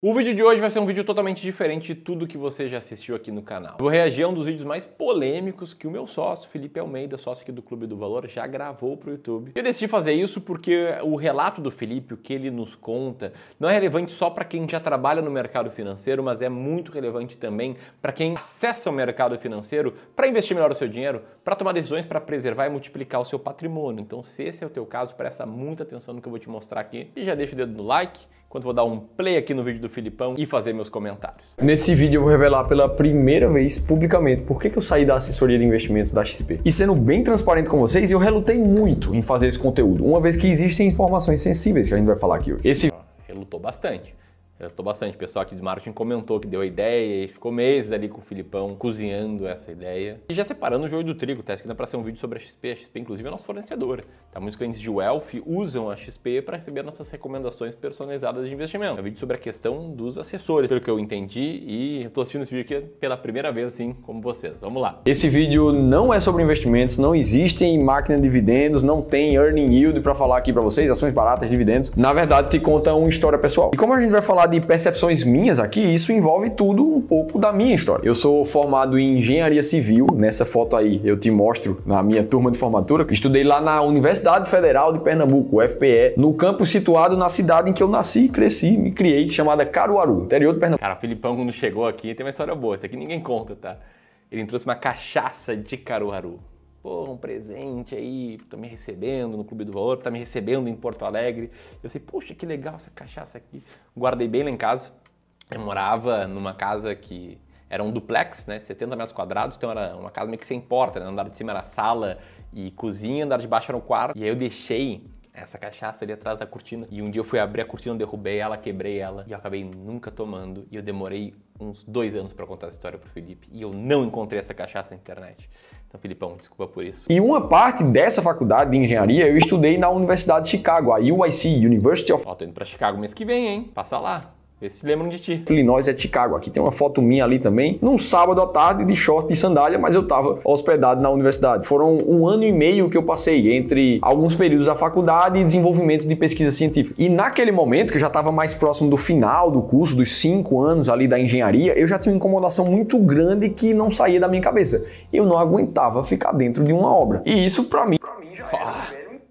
O vídeo de hoje vai ser um vídeo totalmente diferente de tudo que você já assistiu aqui no canal. Vou reagir a um dos vídeos mais polêmicos que o meu sócio, Felipe Almeida, sócio aqui do Clube do Valor, já gravou para o YouTube. Eu decidi fazer isso porque o relato do Felipe, o que ele nos conta, não é relevante só para quem já trabalha no mercado financeiro, mas é muito relevante também para quem acessa o mercado financeiro para investir melhor o seu dinheiro, para tomar decisões para preservar e multiplicar o seu patrimônio. Então, se esse é o teu caso, presta muita atenção no que eu vou te mostrar aqui e já deixa o dedo no like enquanto vou dar um play aqui no vídeo do Filipão e fazer meus comentários. Nesse vídeo eu vou revelar pela primeira vez publicamente por que, eu saí da assessoria de investimentos da XP. E sendo bem transparente com vocês, eu relutei muito em fazer esse conteúdo, uma vez que existem informações sensíveis que a gente vai falar aqui hoje. Esse... Relutou bastante. Eu estou bastante. O pessoal aqui de marketing comentou que deu a ideia e ficou meses ali com o Filipão cozinhando essa ideia. E já separando o joio do trigo, tá? Isso aqui dá para ser um vídeo sobre a XP. A XP, inclusive, é nossa fornecedora. Tá? Muitos clientes de Wealth usam a XP para receber nossas recomendações personalizadas de investimento. É um vídeo sobre a questão dos assessores, pelo que eu entendi. E estou assistindo esse vídeo aqui pela primeira vez, assim como vocês. Vamos lá. Esse vídeo não é sobre investimentos, não existem máquina de dividendos, não tem earning yield para falar aqui para vocês, ações baratas, dividendos. Na verdade, te conta uma história pessoal. E como a gente vai falar de percepções minhas aqui, isso envolve tudo um pouco da minha história. Eu sou formado em engenharia civil, nessa foto aí eu te mostro na minha turma de formatura, estudei lá na Universidade Federal de Pernambuco, UFPE, no campo situado na cidade em que eu nasci, cresci, me criei, chamada Caruaru, interior de Pernambuco. Cara, o Filipão quando chegou aqui tem uma história boa, isso aqui ninguém conta, tá? Ele trouxe uma cachaça de Caruaru pô, um presente aí, tô me recebendo no Clube do Valor, tá me recebendo em Porto Alegre. Eu sei, poxa, que legal essa cachaça aqui. Guardei bem lá em casa. Eu morava numa casa que era um duplex, né, 70 metros quadrados, então era uma casa meio que sem porta, né? andar de cima era sala e cozinha, andar de baixo era o quarto. E aí eu deixei essa cachaça ali atrás da cortina. E um dia eu fui abrir a cortina, derrubei ela, quebrei ela e eu acabei nunca tomando. E eu demorei uns dois anos para contar essa história pro Felipe e eu não encontrei essa cachaça na internet. Então, Filipão, desculpa por isso. E uma parte dessa faculdade de engenharia eu estudei na Universidade de Chicago, a UIC, University of... Ó, oh, tô indo pra Chicago mês que vem, hein? Passa lá. Eles se lembram de ti. Illinois é Chicago. Aqui tem uma foto minha ali também. Num sábado à tarde, de short e sandália, mas eu estava hospedado na universidade. Foram um ano e meio que eu passei entre alguns períodos da faculdade e desenvolvimento de pesquisa científica. E naquele momento, que eu já estava mais próximo do final do curso, dos cinco anos ali da engenharia, eu já tinha uma incomodação muito grande que não saía da minha cabeça. Eu não aguentava ficar dentro de uma obra. E isso, para mim, pra mim já era. Ah,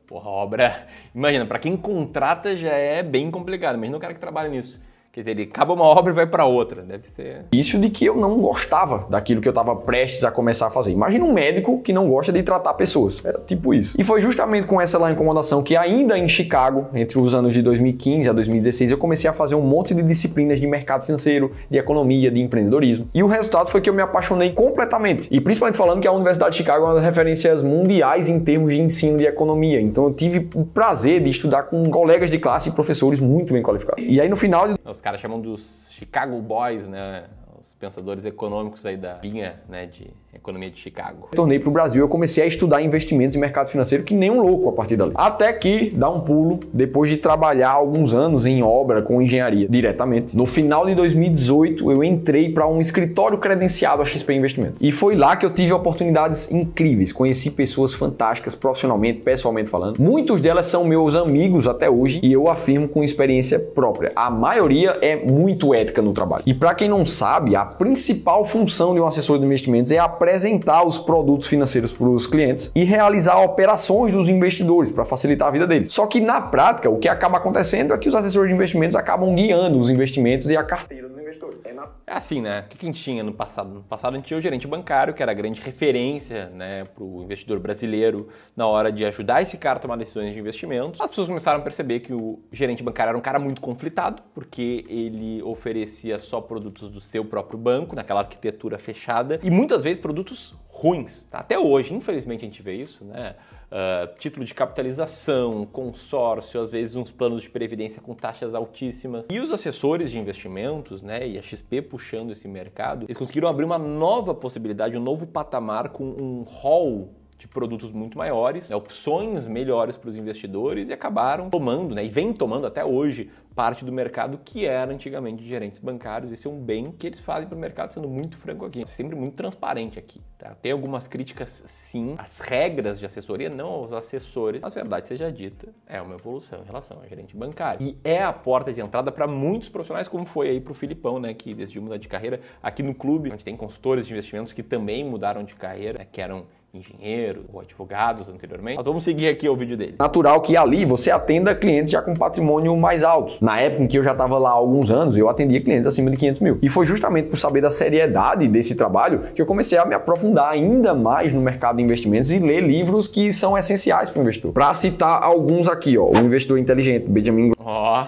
porra, obra. Imagina, para quem contrata já é bem complicado, mas não quero é que trabalhe nisso. Quer dizer, ele acaba uma obra e vai para outra, deve ser. Isso de que eu não gostava daquilo que eu estava prestes a começar a fazer. Imagina um médico que não gosta de tratar pessoas. Era tipo isso. E foi justamente com essa lá incomodação que ainda em Chicago, entre os anos de 2015 a 2016, eu comecei a fazer um monte de disciplinas de mercado financeiro, de economia, de empreendedorismo. E o resultado foi que eu me apaixonei completamente. E principalmente falando que a Universidade de Chicago é uma das referências mundiais em termos de ensino de economia. Então eu tive o prazer de estudar com colegas de classe e professores muito bem qualificados. E aí no final de caras chamam dos Chicago Boys, né? Os pensadores econômicos aí da linha, né, de economia de Chicago. Tornei para o Brasil, eu comecei a estudar investimentos e mercado financeiro que nem um louco a partir dali. Até que dá um pulo, depois de trabalhar alguns anos em obra com engenharia diretamente. No final de 2018, eu entrei para um escritório credenciado a XP Investimentos. E foi lá que eu tive oportunidades incríveis, conheci pessoas fantásticas profissionalmente, pessoalmente falando. Muitos delas são meus amigos até hoje e eu afirmo com experiência própria. A maioria é muito ética no trabalho. E para quem não sabe, a principal função de um assessor de investimentos é a apresentar os produtos financeiros para os clientes e realizar operações dos investidores para facilitar a vida deles. Só que na prática, o que acaba acontecendo é que os assessores de investimentos acabam guiando os investimentos e a carteira investidores. É, é, assim, né? O que a gente tinha no passado? No passado a gente tinha o gerente bancário, que era a grande referência né, para o investidor brasileiro na hora de ajudar esse cara a tomar decisões de investimentos. As pessoas começaram a perceber que o gerente bancário era um cara muito conflitado, porque ele oferecia só produtos do seu próprio banco, naquela arquitetura fechada, e muitas vezes produtos ruins. Tá? Até hoje, infelizmente, a gente vê isso, né? uh, título de capitalização, consórcio, às vezes uns planos de previdência com taxas altíssimas. E os assessores de investimentos, né, e a XP puxando esse mercado, eles conseguiram abrir uma nova possibilidade, um novo patamar com um hall de produtos muito maiores, né, opções melhores para os investidores e acabaram tomando, né, e vem tomando até hoje, parte do mercado que era antigamente de gerentes bancários. Esse é um bem que eles fazem para o mercado, sendo muito franco aqui, sempre muito transparente aqui. Tá? Tem algumas críticas, sim, às regras de assessoria, não aos assessores, mas verdade seja dita, é uma evolução em relação ao gerente bancário. E é a porta de entrada para muitos profissionais, como foi aí para o Filipão, né, que decidiu mudar de carreira. Aqui no clube, a gente tem consultores de investimentos que também mudaram de carreira, né, que eram engenheiro ou advogados anteriormente. Mas vamos seguir aqui o vídeo dele. Natural que ali você atenda clientes já com patrimônio mais alto. Na época em que eu já estava lá há alguns anos, eu atendia clientes acima de 500 mil. E foi justamente por saber da seriedade desse trabalho que eu comecei a me aprofundar ainda mais no mercado de investimentos e ler livros que são essenciais para o investidor. Para citar alguns aqui, ó, o Investidor Inteligente, Benjamin. Ó, oh,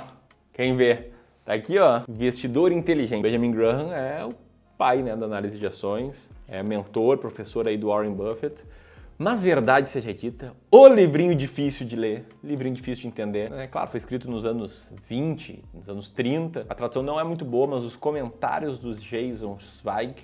quem vê. Tá aqui, ó, Investidor Inteligente. Benjamin Graham é o pai né, da análise de ações é mentor, professor aí do Warren Buffett. Mas verdade seja dita, o livrinho difícil de ler, livrinho difícil de entender. É claro, foi escrito nos anos 20, nos anos 30. A tradução não é muito boa, mas os comentários dos Jason Zweig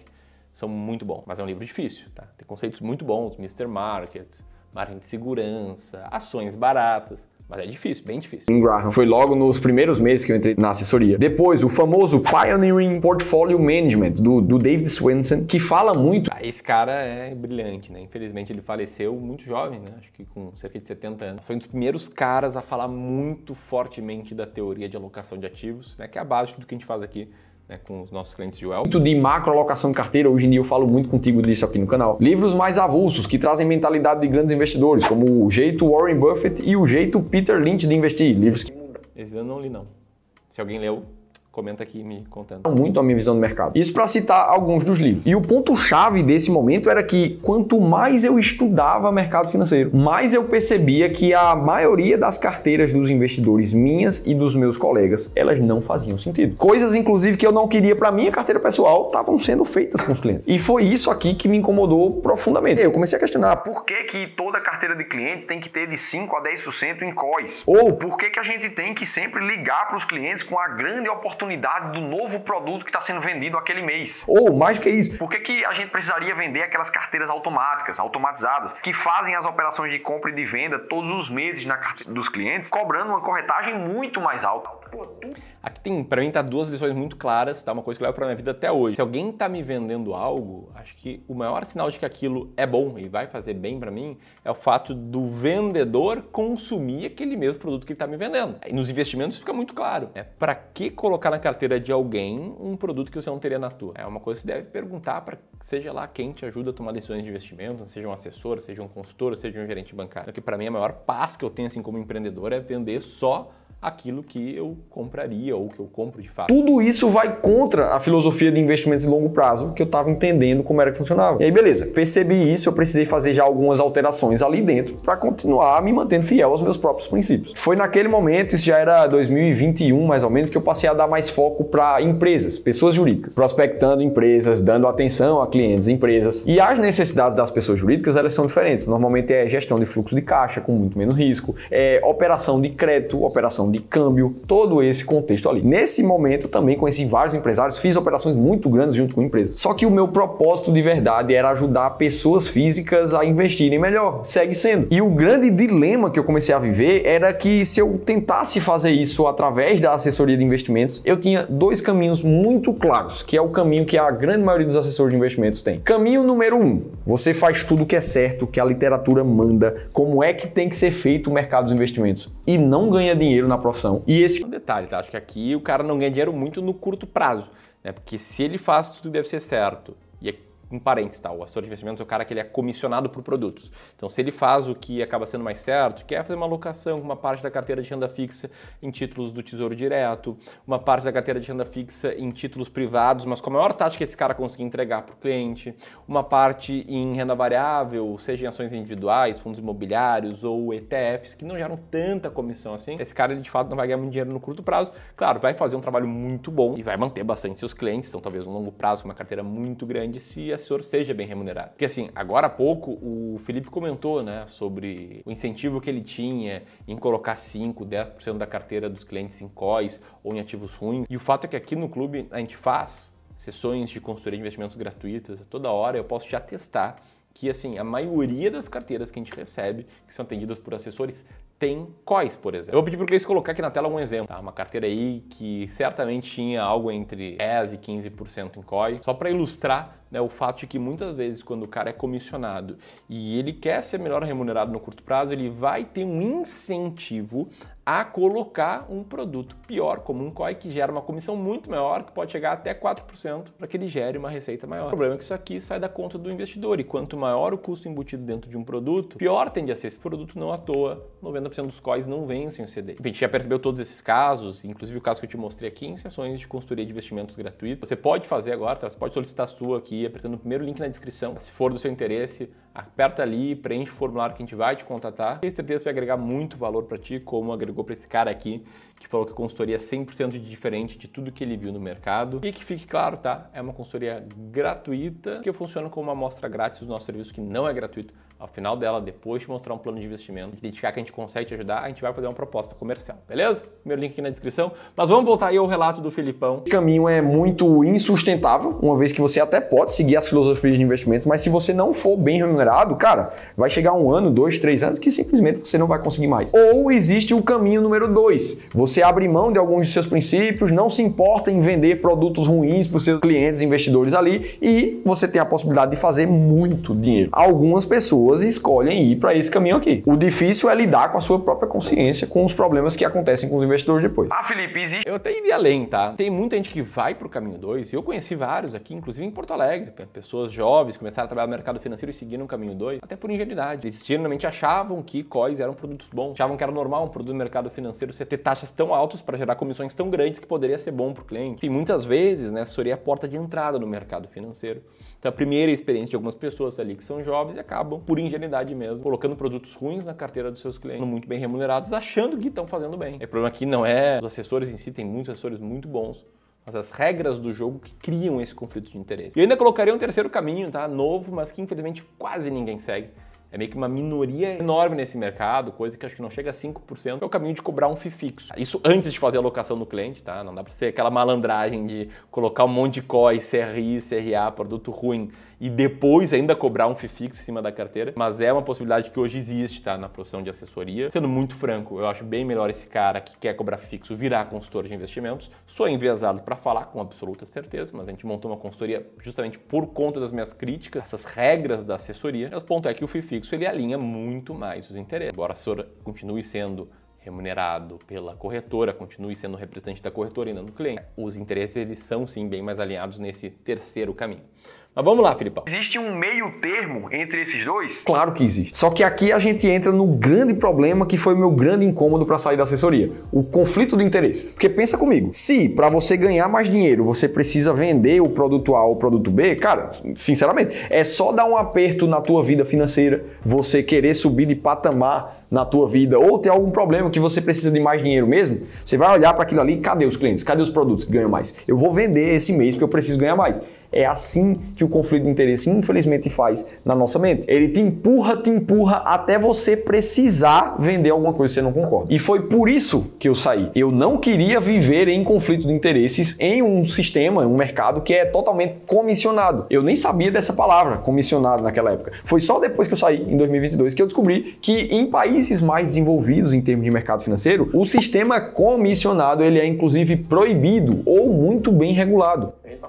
são muito bons. Mas é um livro difícil, tá? Tem conceitos muito bons, Mr. Market, margem de segurança, ações baratas. Mas é difícil, bem difícil. Graham foi logo nos primeiros meses que eu entrei na assessoria. Depois, o famoso Pioneering Portfolio Management, do, do David Swenson, que fala muito. Ah, esse cara é brilhante, né? Infelizmente, ele faleceu muito jovem, né? Acho que com cerca de 70 anos. Foi um dos primeiros caras a falar muito fortemente da teoria de alocação de ativos, né? Que é a base do que a gente faz aqui né, com os nossos clientes de UEL. Muito de macro alocação de carteira, hoje em dia eu falo muito contigo disso aqui no canal. Livros mais avulsos, que trazem mentalidade de grandes investidores, como o jeito Warren Buffett e o jeito Peter Lynch de investir. Livros que... Esse eu não li não. Se alguém leu, Comenta aqui me contando. Muito a minha visão do mercado. Isso para citar alguns dos livros. E o ponto-chave desse momento era que quanto mais eu estudava mercado financeiro, mais eu percebia que a maioria das carteiras dos investidores minhas e dos meus colegas, elas não faziam sentido. Coisas, inclusive, que eu não queria para minha carteira pessoal, estavam sendo feitas com os clientes. E foi isso aqui que me incomodou profundamente. Eu comecei a questionar por que, que toda carteira de cliente tem que ter de 5 a 10% em COIs? Ou por que, que a gente tem que sempre ligar para os clientes com a grande oportunidade oportunidade do novo produto que está sendo vendido aquele mês. Ou oh, mais que isso. Por que, que a gente precisaria vender aquelas carteiras automáticas, automatizadas, que fazem as operações de compra e de venda todos os meses na carteira dos clientes, cobrando uma corretagem muito mais alta? Aqui tem, para mim, tá duas lições muito claras, tá? Uma coisa que eu levo pra minha vida até hoje. Se alguém tá me vendendo algo, acho que o maior sinal de que aquilo é bom e vai fazer bem para mim é o fato do vendedor consumir aquele mesmo produto que ele tá me vendendo. E nos investimentos fica muito claro, É para que colocar na carteira de alguém um produto que você não teria na tua? É uma coisa que você deve perguntar para seja lá quem te ajuda a tomar decisões de investimento, seja um assessor, seja um consultor, seja um gerente bancário. Então, que para mim é a maior paz que eu tenho assim como empreendedor é vender só aquilo que eu compraria ou que eu compro de fato. Tudo isso vai contra a filosofia de investimentos de longo prazo que eu estava entendendo como era que funcionava. E aí, beleza, percebi isso, eu precisei fazer já algumas alterações ali dentro para continuar me mantendo fiel aos meus próprios princípios. Foi naquele momento, isso já era 2021 mais ou menos, que eu passei a dar mais foco para empresas, pessoas jurídicas, prospectando empresas, dando atenção a clientes, empresas. E as necessidades das pessoas jurídicas, elas são diferentes. Normalmente é gestão de fluxo de caixa com muito menos risco, é operação de crédito, operação operação de câmbio, todo esse contexto ali. Nesse momento também conheci vários empresários, fiz operações muito grandes junto com empresas. Só que o meu propósito de verdade era ajudar pessoas físicas a investirem melhor, segue sendo. E o grande dilema que eu comecei a viver era que se eu tentasse fazer isso através da assessoria de investimentos, eu tinha dois caminhos muito claros, que é o caminho que a grande maioria dos assessores de investimentos tem. Caminho número um, você faz tudo que é certo, que a literatura manda, como é que tem que ser feito o mercado dos investimentos e não ganha dinheiro na na profissão. E esse é um detalhe, tá? Acho que aqui o cara não ganha dinheiro muito no curto prazo, né? Porque se ele faz tudo deve ser certo e é um parênteses, tá? O assessor de investimentos é o cara que ele é comissionado por produtos. Então, se ele faz o que acaba sendo mais certo, quer é fazer uma alocação com uma parte da carteira de renda fixa em títulos do Tesouro Direto, uma parte da carteira de renda fixa em títulos privados, mas com a maior taxa que esse cara conseguir entregar para o cliente, uma parte em renda variável, seja em ações individuais, fundos imobiliários ou ETFs, que não geram tanta comissão assim, esse cara ele de fato não vai ganhar muito dinheiro no curto prazo. Claro, vai fazer um trabalho muito bom e vai manter bastante seus clientes, então talvez no longo prazo, uma carteira muito grande, se assim assessor seja bem remunerado. Porque assim, agora há pouco o Felipe comentou, né, sobre o incentivo que ele tinha em colocar 5, 10% da carteira dos clientes em COIs ou em ativos ruins. E o fato é que aqui no clube a gente faz sessões de consultoria de investimentos gratuitas toda hora, eu posso te atestar que assim, a maioria das carteiras que a gente recebe, que são atendidas por assessores, tem COIs, por exemplo. Eu vou pedir para o Cris colocar aqui na tela um exemplo, tá? Uma carteira aí que certamente tinha algo entre 10 e 15% em COI, só para ilustrar né, o fato de que muitas vezes quando o cara é comissionado e ele quer ser melhor remunerado no curto prazo, ele vai ter um incentivo a colocar um produto pior como um COI que gera uma comissão muito maior, que pode chegar até 4% para que ele gere uma receita maior. O problema é que isso aqui sai da conta do investidor e quanto maior o custo embutido dentro de um produto, pior tende a ser esse produto, não à toa 90% dos COIs não vencem o CD A gente já percebeu todos esses casos, inclusive o caso que eu te mostrei aqui em sessões de consultoria de investimentos gratuitos. Você pode fazer agora, tá? você pode solicitar a sua aqui aqui apertando o primeiro link na descrição. Se for do seu interesse, aperta ali, preenche o formulário que a gente vai te contatar. Tenho certeza que vai agregar muito valor para ti, como agregou para esse cara aqui, que falou que a consultoria é 100% diferente de tudo que ele viu no mercado. E que fique claro, tá? É uma consultoria gratuita, que funciona como uma amostra grátis do nosso serviço, que não é gratuito ao final dela, depois de mostrar um plano de investimento, identificar que a gente consegue te ajudar, a gente vai fazer uma proposta comercial, beleza? Primeiro link aqui na descrição. Mas vamos voltar aí ao relato do Filipão. Esse caminho é muito insustentável, uma vez que você até pode seguir as filosofias de investimentos, mas se você não for bem remunerado, cara, vai chegar um ano, dois, três anos que simplesmente você não vai conseguir mais. Ou existe o caminho número dois, você abre mão de alguns de seus princípios, não se importa em vender produtos ruins para os seus clientes, investidores ali, e você tem a possibilidade de fazer muito dinheiro. Algumas pessoas pessoas escolhem ir para esse caminho aqui. O difícil é lidar com a sua própria consciência, com os problemas que acontecem com os investidores depois. Ah, Felipe, existe... Eu até iria além, tá? Tem muita gente que vai para o caminho 2, eu conheci vários aqui, inclusive em Porto Alegre, pessoas jovens começaram a trabalhar no mercado financeiro e seguiram o caminho 2, até por ingenuidade. Eles geralmente achavam que COIs eram produtos bons, achavam que era normal um produto do mercado financeiro você ter taxas tão altas para gerar comissões tão grandes que poderia ser bom para o cliente. E muitas vezes, né, seria é a porta de entrada no mercado financeiro. Então, a primeira experiência de algumas pessoas ali que são jovens e acabam por por ingenuidade mesmo, colocando produtos ruins na carteira dos seus clientes, muito bem remunerados, achando que estão fazendo bem. O é problema aqui não é os assessores em si, tem muitos assessores muito bons, mas as regras do jogo que criam esse conflito de interesse. E ainda colocaria um terceiro caminho, tá? Novo, mas que infelizmente quase ninguém segue. É meio que uma minoria enorme nesse mercado, coisa que acho que não chega a 5%, é o caminho de cobrar um FII fixo. Isso antes de fazer a locação no cliente, tá? Não dá para ser aquela malandragem de colocar um monte de COI, CRI, CRA, produto ruim e depois ainda cobrar um FIFIX fixo em cima da carteira, mas é uma possibilidade que hoje existe, tá? Na profissão de assessoria. Sendo muito franco, eu acho bem melhor esse cara que quer cobrar fixo virar consultor de investimentos. Sou envezado para falar com absoluta certeza, mas a gente montou uma consultoria justamente por conta das minhas críticas, essas regras da assessoria. Mas o ponto é que o FIFIX fixo ele alinha muito mais os interesses. Embora a assessora continue sendo remunerado pela corretora, continue sendo representante da corretora e não do cliente. Os interesses eles são sim bem mais alinhados nesse terceiro caminho. Mas vamos lá, Filipão. Existe um meio termo entre esses dois? Claro que existe. Só que aqui a gente entra no grande problema que foi o meu grande incômodo para sair da assessoria: o conflito de interesses. Porque pensa comigo, se para você ganhar mais dinheiro você precisa vender o produto A ou o produto B, cara, sinceramente, é só dar um aperto na tua vida financeira, você querer subir de patamar na tua vida ou ter algum problema que você precisa de mais dinheiro mesmo, você vai olhar para aquilo ali, cadê os clientes? Cadê os produtos que ganham mais? Eu vou vender esse mês porque eu preciso ganhar mais. É assim que o conflito de interesse, infelizmente, faz na nossa mente. Ele te empurra, te empurra até você precisar vender alguma coisa que você não concorda. E foi por isso que eu saí. Eu não queria viver em conflito de interesses em um sistema, um mercado que é totalmente comissionado. Eu nem sabia dessa palavra, comissionado, naquela época. Foi só depois que eu saí, em 2022, que eu descobri que em países mais desenvolvidos em termos de mercado financeiro, o sistema comissionado ele é inclusive proibido ou muito bem regulado. Eita.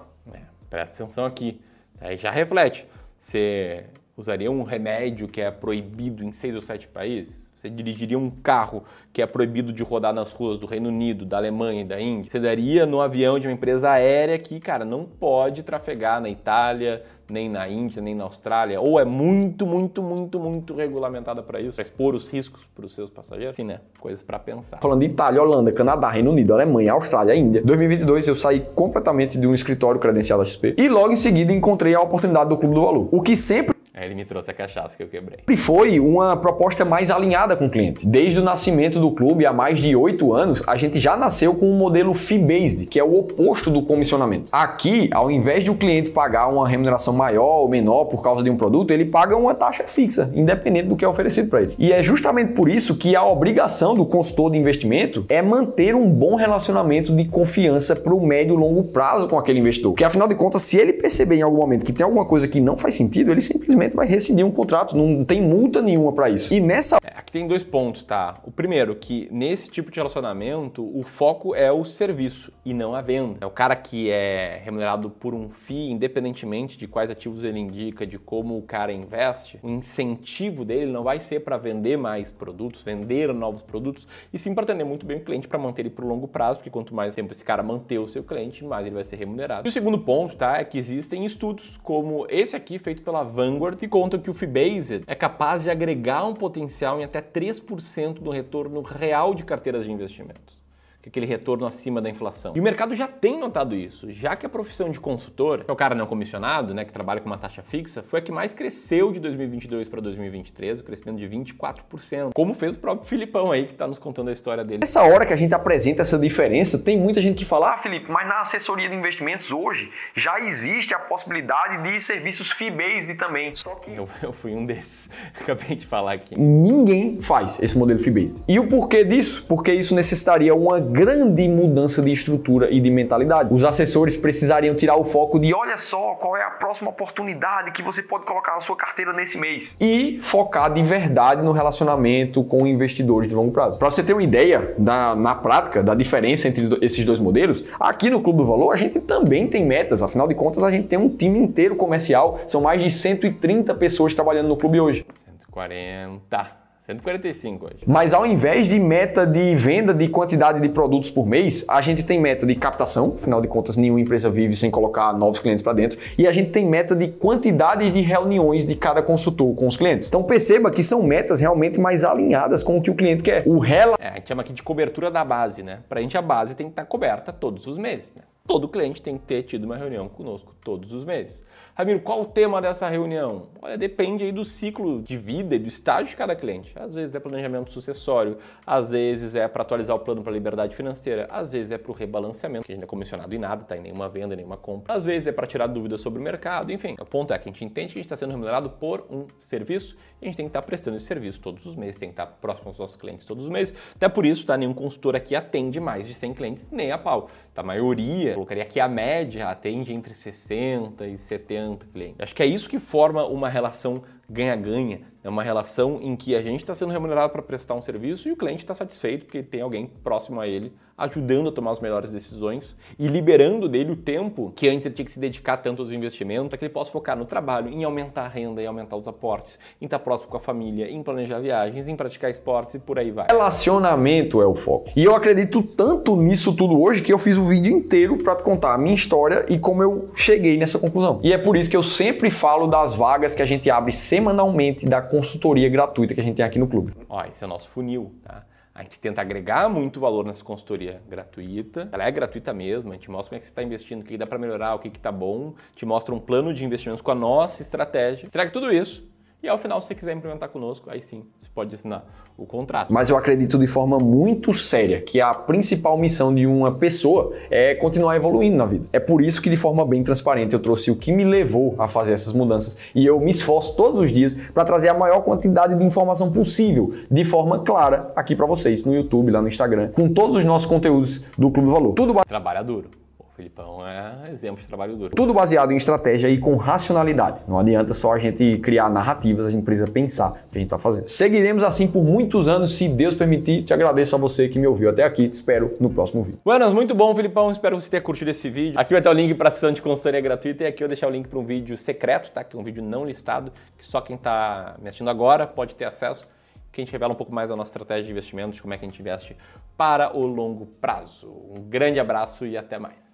Presta atenção aqui. Aí já reflete. Você usaria um remédio que é proibido em seis ou sete países? Você dirigiria um carro que é proibido de rodar nas ruas do Reino Unido, da Alemanha e da Índia? Você daria no avião de uma empresa aérea que, cara, não pode trafegar na Itália, nem na Índia, nem na Austrália, ou é muito, muito, muito, muito regulamentada para isso, para expor os riscos para os seus passageiros, enfim, né? Coisas para pensar. Falando de Itália, Holanda, Canadá, Reino Unido, Alemanha, Austrália, Índia. 2022 eu saí completamente de um escritório credenciado à XP e logo em seguida encontrei a oportunidade do Clube do Valor, o que sempre Aí ele me trouxe a cachaça que eu quebrei. E foi uma proposta mais alinhada com o cliente. Desde o nascimento do clube, há mais de oito anos, a gente já nasceu com um modelo fee-based, que é o oposto do comissionamento. Aqui, ao invés de o cliente pagar uma remuneração maior ou menor por causa de um produto, ele paga uma taxa fixa, independente do que é oferecido para ele. E é justamente por isso que a obrigação do consultor de investimento é manter um bom relacionamento de confiança para o médio e longo prazo com aquele investidor. Porque afinal de contas, se ele perceber em algum momento que tem alguma coisa que não faz sentido, ele simplesmente momento vai rescindir um contrato, não tem multa nenhuma para isso. E nessa. É, aqui tem dois pontos, tá? O primeiro, que nesse tipo de relacionamento, o foco é o serviço e não a venda. É o cara que é remunerado por um FII, independentemente de quais ativos ele indica, de como o cara investe, o incentivo dele não vai ser para vender mais produtos, vender novos produtos, e sim para atender muito bem o cliente, para manter ele por longo prazo, porque quanto mais tempo esse cara manter o seu cliente, mais ele vai ser remunerado. E o segundo ponto, tá? É que existem estudos como esse aqui feito pela Vanguard Report conta que o Fibase é capaz de agregar um potencial em até 3% do retorno real de carteiras de investimentos aquele retorno acima da inflação. E o mercado já tem notado isso, já que a profissão de consultor, que é o cara não comissionado, né, que trabalha com uma taxa fixa, foi a que mais cresceu de 2022 para 2023, o crescimento de 24%, como fez o próprio Filipão aí, que está nos contando a história dele. Nessa hora que a gente apresenta essa diferença, tem muita gente que fala, ah, Felipe, mas na assessoria de investimentos hoje já existe a possibilidade de serviços fee based também. Só que eu, eu fui um desses, acabei de falar aqui. Ninguém faz esse modelo fee based E o porquê disso? Porque isso necessitaria uma grande mudança de estrutura e de mentalidade. Os assessores precisariam tirar o foco de olha só qual é a próxima oportunidade que você pode colocar na sua carteira nesse mês e focar de verdade no relacionamento com investidores de longo prazo. Para você ter uma ideia da, na prática da diferença entre esses dois modelos, aqui no Clube do Valor a gente também tem metas, afinal de contas a gente tem um time inteiro comercial, são mais de 130 pessoas trabalhando no clube hoje. 140. 145 hoje. Mas ao invés de meta de venda de quantidade de produtos por mês, a gente tem meta de captação, afinal de contas, nenhuma empresa vive sem colocar novos clientes para dentro, e a gente tem meta de quantidade de reuniões de cada consultor com os clientes. Então perceba que são metas realmente mais alinhadas com o que o cliente quer. O rela é, a gente chama aqui de cobertura da base, né? Para a gente a base tem que estar tá coberta todos os meses, né? Todo cliente tem que ter tido uma reunião conosco todos os meses. Ramiro, qual o tema dessa reunião? Olha, depende aí do ciclo de vida e do estágio de cada cliente. Às vezes é planejamento sucessório, às vezes é para atualizar o plano para liberdade financeira, às vezes é para o rebalanceamento, que a gente não é comissionado em nada, tá em nenhuma venda, nenhuma compra. Às vezes é para tirar dúvidas sobre o mercado, enfim. O ponto é que a gente entende que a gente está sendo remunerado por um serviço e a gente tem que estar tá prestando esse serviço todos os meses, tem que estar tá próximo aos nossos clientes todos os meses. Até por isso, tá? Nenhum consultor aqui atende mais de 100 clientes, nem a pau. Tá? A maioria, colocaria aqui a média, atende entre 60 e 70 cliente. Acho que é isso que forma uma relação ganha-ganha. É uma relação em que a gente está sendo remunerado para prestar um serviço e o cliente está satisfeito porque tem alguém próximo a ele ajudando a tomar as melhores decisões e liberando dele o tempo que antes ele tinha que se dedicar tanto aos investimentos, para que ele possa focar no trabalho, em aumentar a renda, em aumentar os aportes, em estar tá próximo com a família, em planejar viagens, em praticar esportes e por aí vai. Relacionamento é o foco. E eu acredito tanto nisso tudo hoje que eu fiz um vídeo inteiro para contar a minha história e como eu cheguei nessa conclusão. E é por isso que eu sempre falo das vagas que a gente abre semanalmente da consultoria gratuita que a gente tem aqui no clube. Ó, esse é o nosso funil, tá? A gente tenta agregar muito valor nessa consultoria gratuita. Ela é gratuita mesmo, a gente mostra como é que você está investindo, o que dá para melhorar, o que está bom, te mostra um plano de investimentos com a nossa estratégia. Entrega tudo isso e ao final, se você quiser implementar conosco, aí sim você pode assinar o contrato. Mas eu acredito de forma muito séria que a principal missão de uma pessoa é continuar evoluindo na vida. É por isso que, de forma bem transparente, eu trouxe o que me levou a fazer essas mudanças e eu me esforço todos os dias para trazer a maior quantidade de informação possível, de forma clara, aqui para vocês, no YouTube, lá no Instagram, com todos os nossos conteúdos do Clube Valor. Tudo trabalha duro. Filipão é exemplo de trabalho duro. Tudo baseado em estratégia e com racionalidade. Não adianta só a gente criar narrativas, a gente precisa pensar o que a gente está fazendo. Seguiremos assim por muitos anos, se Deus permitir. Te agradeço a você que me ouviu até aqui. Te espero no próximo vídeo. Buenas, muito bom, Filipão. Espero que você tenha curtido esse vídeo. Aqui vai ter o link para a sessão de consultoria gratuita e aqui eu vou deixar o link para um vídeo secreto, tá? Que é um vídeo não listado, que só quem está me assistindo agora pode ter acesso que a gente revela um pouco mais a nossa estratégia de investimentos, como é que a gente investe para o longo prazo. Um grande abraço e até mais.